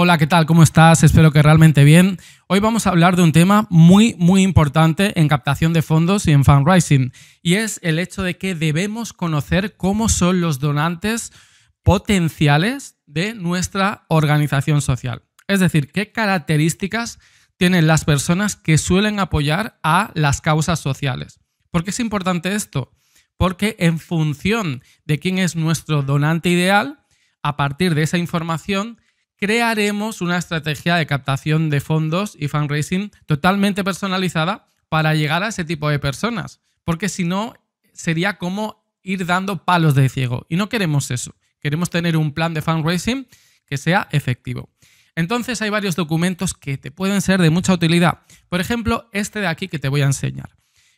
Hola, ¿qué tal? ¿Cómo estás? Espero que realmente bien. Hoy vamos a hablar de un tema muy, muy importante en captación de fondos y en fundraising, y es el hecho de que debemos conocer cómo son los donantes potenciales de nuestra organización social. Es decir, qué características tienen las personas que suelen apoyar a las causas sociales. ¿Por qué es importante esto? Porque en función de quién es nuestro donante ideal, a partir de esa información, crearemos una estrategia de captación de fondos y fundraising totalmente personalizada para llegar a ese tipo de personas, porque si no, sería como ir dando palos de ciego y no queremos eso. Queremos tener un plan de fundraising que sea efectivo. Entonces hay varios documentos que te pueden ser de mucha utilidad. Por ejemplo, este de aquí que te voy a enseñar.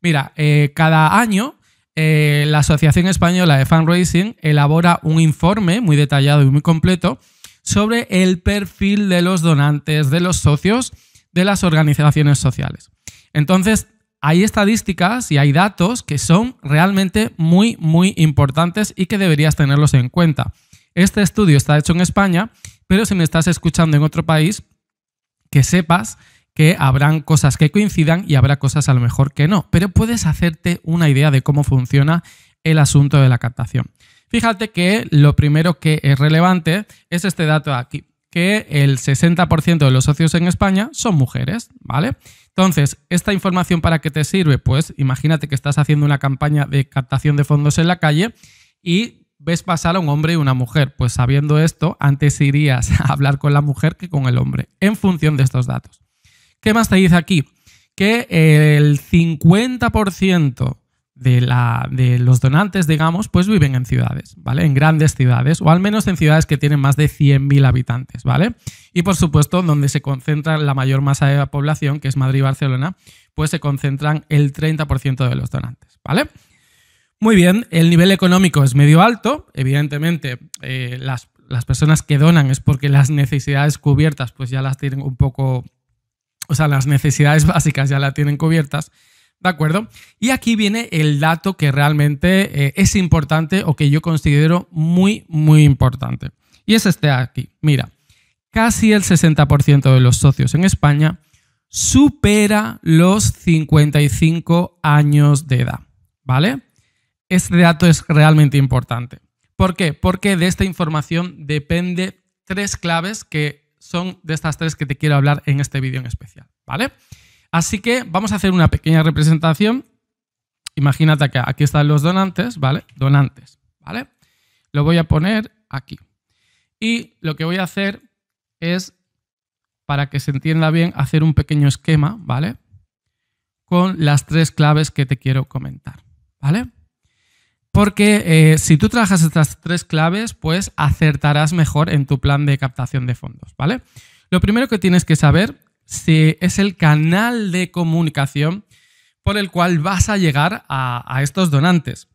Mira, eh, cada año eh, la Asociación Española de Fundraising elabora un informe muy detallado y muy completo sobre el perfil de los donantes, de los socios, de las organizaciones sociales. Entonces, hay estadísticas y hay datos que son realmente muy, muy importantes y que deberías tenerlos en cuenta. Este estudio está hecho en España, pero si me estás escuchando en otro país, que sepas que habrán cosas que coincidan y habrá cosas a lo mejor que no, pero puedes hacerte una idea de cómo funciona el asunto de la captación. Fíjate que lo primero que es relevante es este dato aquí, que el 60% de los socios en España son mujeres, ¿vale? Entonces, ¿esta información para qué te sirve? Pues imagínate que estás haciendo una campaña de captación de fondos en la calle y ves pasar a un hombre y una mujer. Pues sabiendo esto, antes irías a hablar con la mujer que con el hombre, en función de estos datos. ¿Qué más te dice aquí? Que el 50% de, los donantes, digamos, pues viven en ciudades, ¿vale? En grandes ciudades, o al menos en ciudades que tienen más de 100.000 habitantes, ¿vale? Y por supuesto, donde se concentra la mayor masa de la población, que es Madrid y Barcelona, pues se concentran el 30% de los donantes, ¿vale? Muy bien, el nivel económico es medio alto, evidentemente eh, las, las personas que donan es porque las necesidades cubiertas pues ya las tienen un poco, o sea, las necesidades básicas ya las tienen cubiertas, ¿De acuerdo? Y aquí viene el dato que realmente eh, es importante o que yo considero muy, muy importante. Y es este aquí. Mira, casi el 60% de los socios en España supera los 55 años de edad. ¿Vale? Este dato es realmente importante. ¿Por qué? Porque de esta información depende tres claves que son de estas tres que te quiero hablar en este vídeo en especial. ¿Vale? Así que vamos a hacer una pequeña representación. Imagínate que aquí están los donantes, ¿vale? Donantes, ¿vale? Lo voy a poner aquí. Y lo que voy a hacer es, para que se entienda bien, hacer un pequeño esquema, ¿vale? Con las tres claves que te quiero comentar, ¿vale? Porque eh, si tú trabajas estas tres claves, pues acertarás mejor en tu plan de captación de fondos, ¿vale? Lo primero que tienes que saber si es el canal de comunicación por el cual vas a llegar a, estos donantes.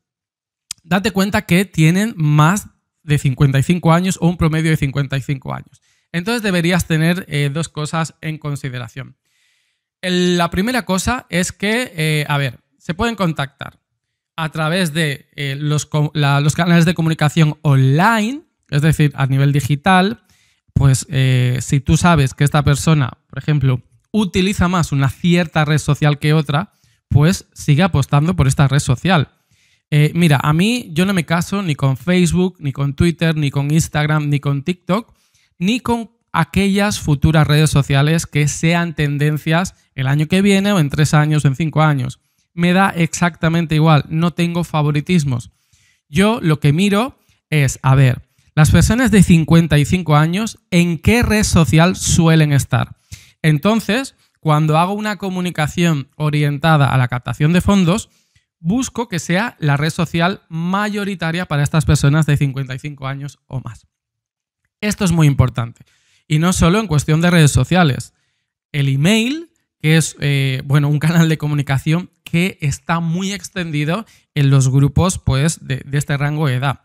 Date cuenta que tienen más de 55 años o un promedio de 55 años. Entonces deberías tener eh, dos cosas en consideración. la primera cosa es que, eh, a ver, se pueden contactar a través de eh, los, canales de comunicación online, es decir, a nivel digital, pues eh, si tú sabes que esta persona, por ejemplo, utiliza más una cierta red social que otra, pues sigue apostando por esta red social. Eh, mira, a mí yo no me caso ni con Facebook, ni con Twitter, ni con Instagram, ni con TikTok, ni con aquellas futuras redes sociales que sean tendencias el año que viene o en tres años o en cinco años. Me da exactamente igual, no tengo favoritismos. Yo lo que miro es, a ver, las personas de 55 años, ¿en qué red social suelen estar? Entonces, cuando hago una comunicación orientada a la captación de fondos, busco que sea la red social mayoritaria para estas personas de 55 años o más. Esto es muy importante. Y no solo en cuestión de redes sociales. El email, que es eh, bueno, un canal de comunicación que está muy extendido en los grupos pues, de este rango de edad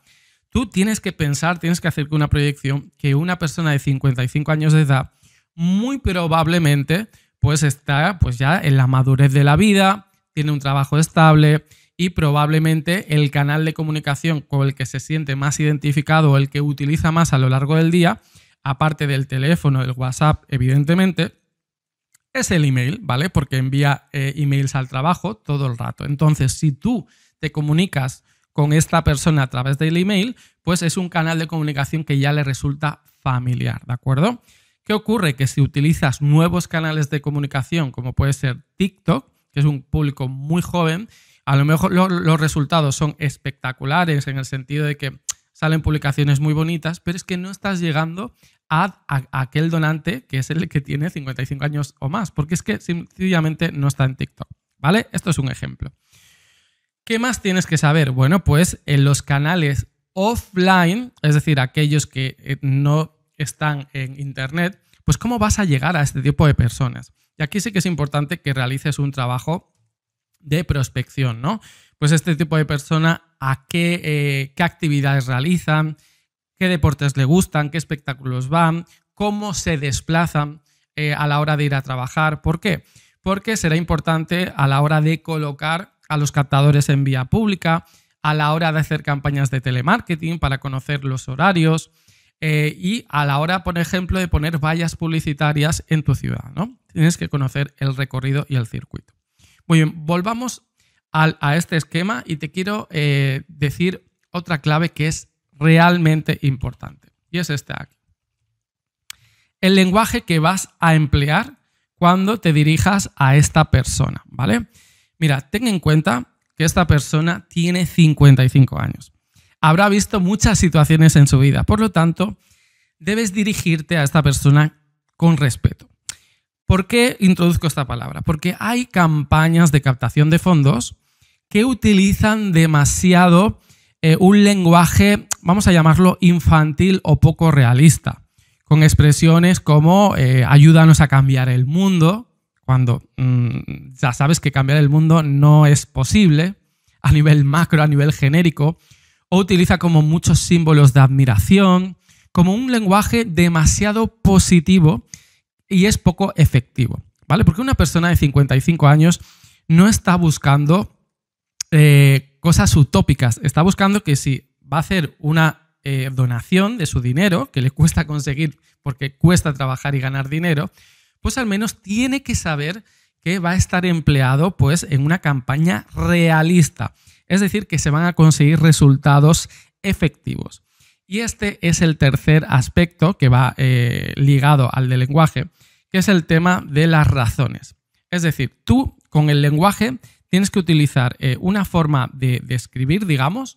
tú tienes que pensar, tienes que hacer una proyección que una persona de 55 años de edad muy probablemente pues está pues ya en la madurez de la vida, tiene un trabajo estable y probablemente el canal de comunicación con el que se siente más identificado o el que utiliza más a lo largo del día, aparte del teléfono, el WhatsApp, evidentemente, es el email, ¿vale? Porque envía eh, emails al trabajo todo el rato. Entonces, si tú te comunicas con esta persona a través del email, pues es un canal de comunicación que ya le resulta familiar, ¿de acuerdo? ¿Qué ocurre? Que si utilizas nuevos canales de comunicación, como puede ser TikTok, que es un público muy joven, a lo mejor los resultados son espectaculares en el sentido de que salen publicaciones muy bonitas, pero es que no estás llegando a, a, aquel donante que es el que tiene 55 años o más, porque es que sencillamente no está en TikTok, ¿vale? Esto es un ejemplo. ¿Qué más tienes que saber? Bueno, pues en los canales offline, es decir, aquellos que eh, no están en Internet, pues cómo vas a llegar a este tipo de personas. Y aquí sí que es importante que realices un trabajo de prospección, ¿no? Pues este tipo de persona, a qué, eh, actividades realizan, qué deportes le gustan, qué espectáculos van, cómo se desplazan eh, a la hora de ir a trabajar. ¿Por qué? Porque será importante a la hora de colocar a los captadores en vía pública, a la hora de hacer campañas de telemarketing para conocer los horarios eh, y a la hora, por ejemplo, de poner vallas publicitarias en tu ciudad. ¿no? Tienes que conocer el recorrido y el circuito. Muy bien, volvamos a este esquema y te quiero eh, decir otra clave que es realmente importante y es esta aquí. El lenguaje que vas a emplear cuando te dirijas a esta persona, ¿vale? Mira, ten en cuenta que esta persona tiene 55 años. Habrá visto muchas situaciones en su vida, por lo tanto, debes dirigirte a esta persona con respeto. ¿Por qué introduzco esta palabra? Porque hay campañas de captación de fondos que utilizan demasiado eh, un lenguaje, vamos a llamarlo infantil o poco realista, con expresiones como eh, ayúdanos a cambiar el mundo, cuando mm, ya sabes que cambiar el mundo no es posible a nivel macro, a nivel genérico, o utiliza como muchos símbolos de admiración, como un lenguaje demasiado positivo y es poco efectivo, ¿vale? Porque una persona de 55 años no está buscando eh, cosas utópicas, está buscando que si va a hacer una eh, donación de su dinero, que le cuesta conseguir porque cuesta trabajar y ganar dinero, pues al menos tiene que saber que va a estar empleado pues en una campaña realista. Es decir, que se van a conseguir resultados efectivos. Y este es el tercer aspecto que va eh, ligado al del lenguaje, que es el tema de las razones. Es decir, tú con el lenguaje tienes que utilizar eh, una forma de, describir, escribir, digamos,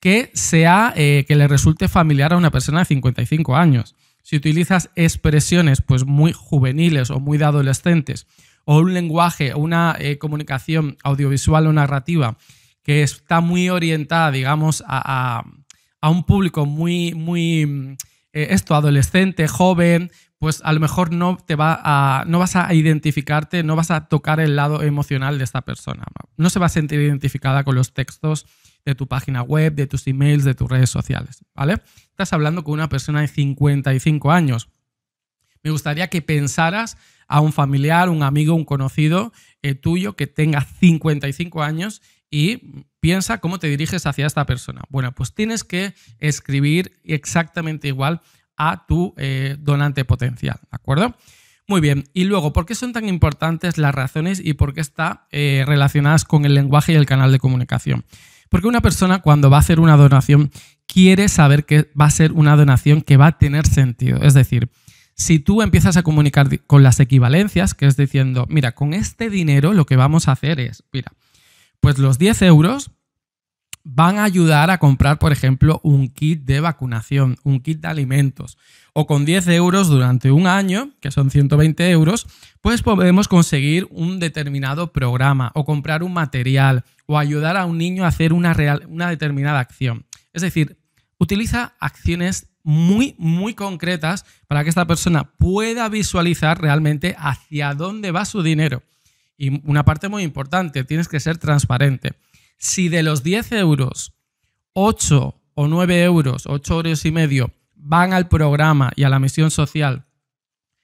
que sea eh, que le resulte familiar a una persona de 55 años. Si utilizas expresiones pues muy juveniles o muy de adolescentes o un lenguaje o una eh, comunicación audiovisual o narrativa que está muy orientada, digamos, a, un público muy, muy, mm, eh, esto, adolescente, joven, pues a lo mejor no te va a, no vas a identificarte, no vas a tocar el lado emocional de esta persona. No se va a sentir identificada con los textos de tu página web, de tus emails, de tus redes sociales, ¿vale? Estás hablando con una persona de 55 años. Me gustaría que pensaras a un familiar, un amigo, un conocido eh, tuyo que tenga 55 años y piensa cómo te diriges hacia esta persona. Bueno, pues tienes que escribir exactamente igual a tu eh, donante potencial, ¿de acuerdo? Muy bien, y luego, ¿por qué son tan importantes las razones y por qué están eh, relacionadas con el lenguaje y el canal de comunicación? Porque una persona cuando va a hacer una donación quiere saber que va a ser una donación que va a tener sentido. Es decir, si tú empiezas a comunicar con las equivalencias, que es diciendo, mira, con este dinero lo que vamos a hacer es, mira, pues los 10 euros van a ayudar a comprar, por ejemplo, un kit de vacunación, un kit de alimentos. O con 10 euros durante un año, que son 120 euros, pues podemos conseguir un determinado programa o comprar un material o ayudar a un niño a hacer una, una determinada acción. Es decir, utiliza acciones muy, muy concretas para que esta persona pueda visualizar realmente hacia dónde va su dinero. Y una parte muy importante, tienes que ser transparente. Si de los 10 euros, 8 o 9 euros, 8 euros y medio, van al programa y a la misión social,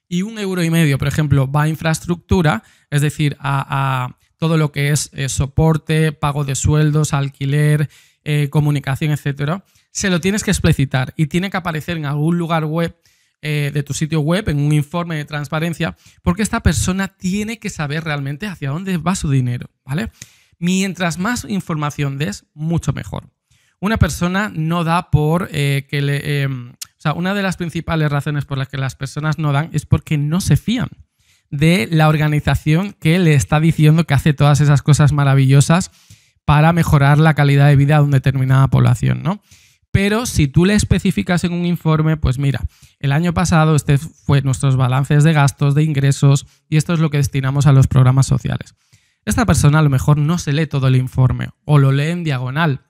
y un euro y medio, por ejemplo, va a infraestructura, es decir, a, todo lo que es eh, soporte, pago de sueldos, alquiler, eh, comunicación, etcétera, se lo tienes que explicitar y tiene que aparecer en algún lugar web eh, de tu sitio web, en un informe de transparencia, porque esta persona tiene que saber realmente hacia dónde va su dinero, ¿vale? Mientras más información des, mucho mejor. Una persona no da por eh, que le... Em, o sea, una de las principales razones por las que las personas no dan es porque no se fían de la organización que le está diciendo que hace todas esas cosas maravillosas para mejorar la calidad de vida de una determinada población, ¿no? Pero si tú le especificas en un informe, pues mira, el año pasado este fue nuestros balances de gastos, de ingresos y esto es lo que destinamos a los programas sociales. Esta persona a lo mejor no se lee todo el informe o lo lee en diagonal,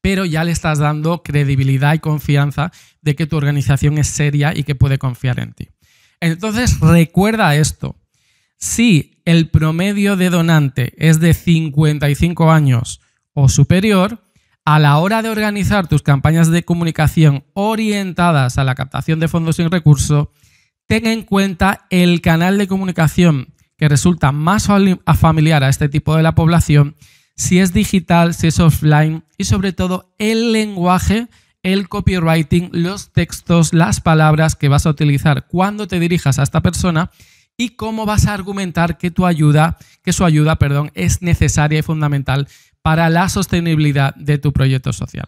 pero ya le estás dando credibilidad y confianza de que tu organización es seria y que puede confiar en ti. Entonces, recuerda esto. Si el promedio de donante es de 55 años o superior, a la hora de organizar tus campañas de comunicación orientadas a la captación de fondos sin recurso, ten en cuenta el canal de comunicación que resulta más familiar a este tipo de la población, si es digital, si es offline y sobre todo el lenguaje, el copywriting, los textos, las palabras que vas a utilizar cuando te dirijas a esta persona y cómo vas a argumentar que tu ayuda, que su ayuda, perdón, es necesaria y fundamental para la sostenibilidad de tu proyecto social.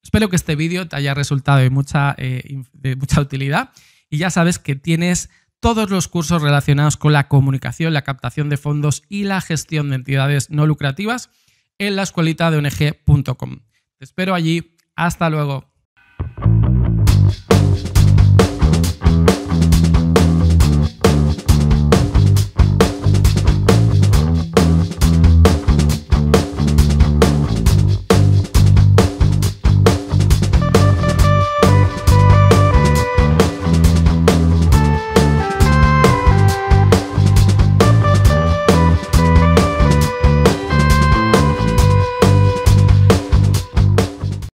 Espero que este vídeo te haya resultado de mucha, eh, de mucha utilidad y ya sabes que tienes todos los cursos relacionados con la comunicación, la captación de fondos y la gestión de entidades no lucrativas en la escuelita de ong.com. Te espero allí. Hasta luego.